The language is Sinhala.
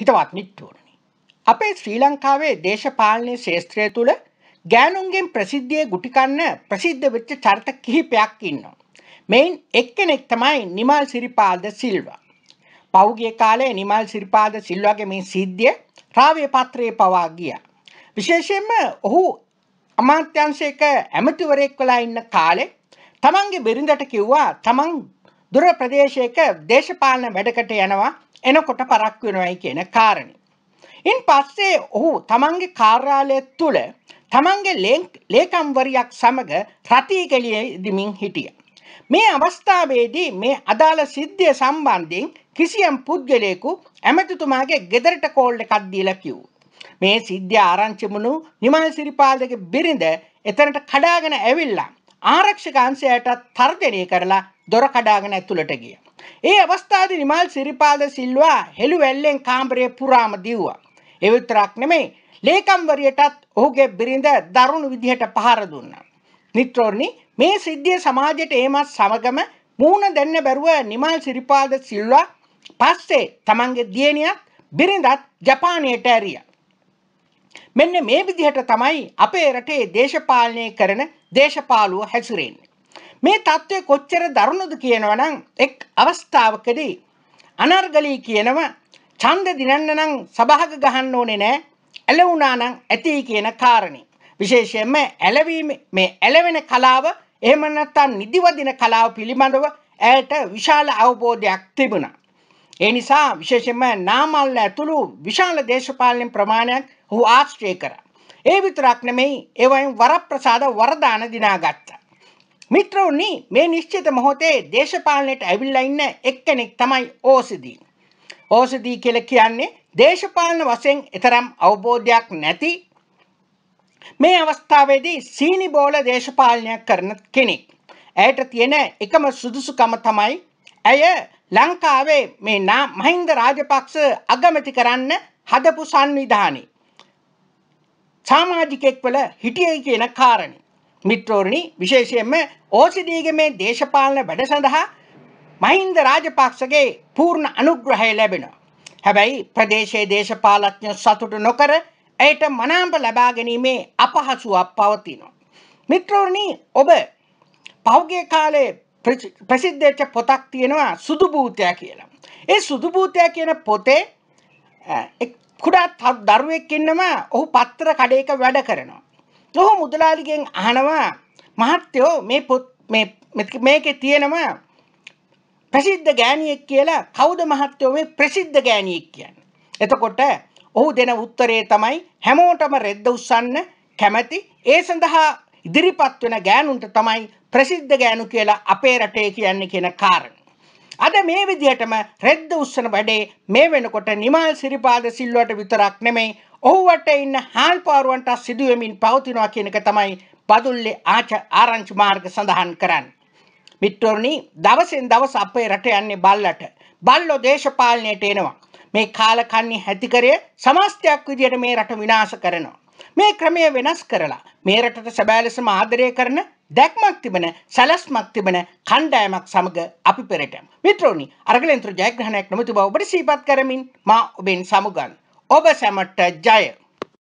හිතවත් මිත්‍රෝණනි. අපේ ශ්‍රී ලංකාවේ දේශපාලනය ශේත්‍රය තුළ ගෑනුන්ගෙන් ප්‍රසිද්ධිය ගුටිකන්න ප්‍රසිද්ධ වෙච්ච චර්ත කිහිපයක් ඉන්නවා. මෙයින් එක්කෙනෙක් තමයි නිමල් සිරිපාද සිල්වා. පෞගිය කාලේ නිමල් සිරිපාද සිල්වාගේ මේ සිද්ධිය රාවය පත්‍රයේ පවා ගිය. විශේෂයෙන්ම ඔහු අමාත්‍යංශයක ඇමතිවරයෙක් වෙලා ඉන්න කාලේ තමන්ගේ බෙරිඳට කිව්වා තමන් දුර ප්‍රදේශයක දේශපාලන වැඩකට යනවා එනකොට පරක් වෙනවයි කියන කාරණය. ඉන් පස්සේ ඔහු තමන්ගේ කාර්යාලය තුළ තමන්ගේ ලේකම්වරයක් සමඟ රතිීගලියදිමින් හිටිය. මේ අවස්ථාවේදී මේ අදාළ සිද්ධිය සම්බන්ධයෙන් කිසියම් පුද්ගලයෙකු ඇමතිතුමාගේ ගෙදරට කෝල්ඩ එකක් දීලා කිව්වා. මේ සිද්ධිය ආරංචි වුණු නිමල් සිරිපාලගේ බිරිඳ එතනට කඩාගෙන ඇවිල්ලා ආරක්ෂක අංශයට තර්ජනය කරලා දොර කඩාගෙන ඇතුළට ගිය. ඒ අවස්ථාද නිමල් සිරිපාද සිල්වා හෙළු වැල්ලෙන් කාම්රය පුරාම දිව්වා. එවිතරක් නෙමෙයි ලේකම්වරියටත් ඔහුගේ බිරිඳ දරුණු විදිහට පහර දුන්නා. මිත්‍රෝනි මේ සිද්ධිය සමාජයට ඒමත් සමගම මූණ දෙන්න බැරුව නිමල් සිරිපාද සිල්වා පස්සේ තමන්ගේ දියණියත් බිරිඳත් ජපානයට ඇරියා. මෙන්න මේ විදිහට තමයි අපේ රටේ දේශපාලනය කරන දේශපාලුව හැසිරෙන්නේ. මේ தત્ත්වය කොච්චර දරුණුද කියනවනම් එක් අවස්ථාවකදී අනර්ගලී කියනව ඡන්ද දිනන්න නම් සභාවක ගහන්න ඕනේ නෑ ඇලවුණා නම් ඇති කියන කාරණේ විශේෂයෙන්ම ඇලවීම මේ ඇලවෙන කලාව එහෙම නැත්නම් නිදිවදින කලාව පිළිබඳව ඇයට විශාල අවබෝධයක් තිබුණා. ඒ නිසා විශේෂයෙන්ම නාමල් ඇතුළු විශාල දේශපාලන ප්‍රමාණයක් ඔහු ආශ්‍රය කරා. ඒ විතරක් නෙමෙයි ඒවයින් වරප්‍රසාද වරදාන දිනාගත්තා. මිත්‍රවනි මේ නිශ්චිත මොහොතේ දේශපාලනයට ඇවිල්ලා ඉන්න එක්කෙනෙක් තමයි ඕසිදී. ඕසිදී කියලා කියන්නේ දේශපාලන වශයෙන් තරම් අවබෝධයක් නැති මේ අවස්ථාවේදී සීනි බෝල දේශපාලනයක් කරන කෙනෙක්. ඇයට තියෙන එකම සුදුසුකම තමයි ඇය ලංකාවේ මේ නා මහින්ද රාජපක්ෂ අගමැති කරන්න හදපු සංවිධානය. සාමාජිකෙක් වල හිටියයි කියන කාරණේ. මිත්‍රෝරණි විශේෂයෙන්ම ඕසිඩීගේ මේ දේශපාලන වැඩ සඳහා මහින්ද රාජපක්ෂගේ පූර්ණ අනුග්‍රහය ලැබෙනවා. හැබැයි ප්‍රදේශයේ දේශපාලඥ සතුටු නොකර ඇයට මනාම්ප ලබා ගැනීමේ අපහසුවක් පවතිනවා. මිත්‍රෝරණි ඔබ පහුගිය කාලේ ප්‍රසිද්ධච්ච පොතක් තියෙනවා සුදු භූතය කියලා. ඒ සුදු භූතය කියන පොතේ කුඩා දරුවෙක් ඉන්නවා ඔහු පත්‍ර කඩේක වැඩ කරනවා. ඔහු මුදලාලිගෙන් අහනවා මහත්තයෝ මේ පොත් මේකේ තියෙනවා ප්‍රසිද්ධ ගෑණියෙක් කියලා කවුද මහත්තයෝ මේ ප්‍රසිද්ධ ගෑණියෙක් කියන්නේ. එතකොට ඔහු දෙන උත්තරේ තමයි හැමෝටම රෙද්ද උස්සන්න කැමැති ඒ සඳහා ඉදිරිපත් වෙන ගෑනුන්ට තමයි ප්‍රසිද්ධ ගෑනු කියලා අපේ රටේ කියන්නේ කියන කාරණා. අද මේ විදිහටම රෙද්ද උස්සන වැඩේ මේ වෙනකොට නිමල් සිරිපාද සිල්වට විතරක් නෙමෙයි ඔහුවට ඉන්න හාල්පාරුවන්ට සිදුවමින් පවතිනවා කියන එක තමයි බදුල්ලේ ආච ආරංචි මාර්ග සඳහන් කරන්නේ. මිත්‍රෝනි දවසෙන් දවස අපේ රට යන්නේ බල්ලට. බල්ලෝ දේශපාලනයට එනවා. මේ කාලකන්නේ හැතිකරය සමස්තයක් විදියට මේ රට විනාශ කරනවා. මේ ක්‍රමය වෙනස් කරලා මේ රටට සැබෑ ලෙසම ආදරය කරන දැක්මක් තිබෙන සැලැස්මක් තිබෙන කණ්ඩායමක් සමග අපි පෙරට. මිත්‍රෝනි අරගලෙන්ත්‍ර ජයග්‍රහණයක් නොමති බව ඔබට සීපත් කරමින් මා ඔබෙන් සමුගන්. ඔබ සැමට ජය!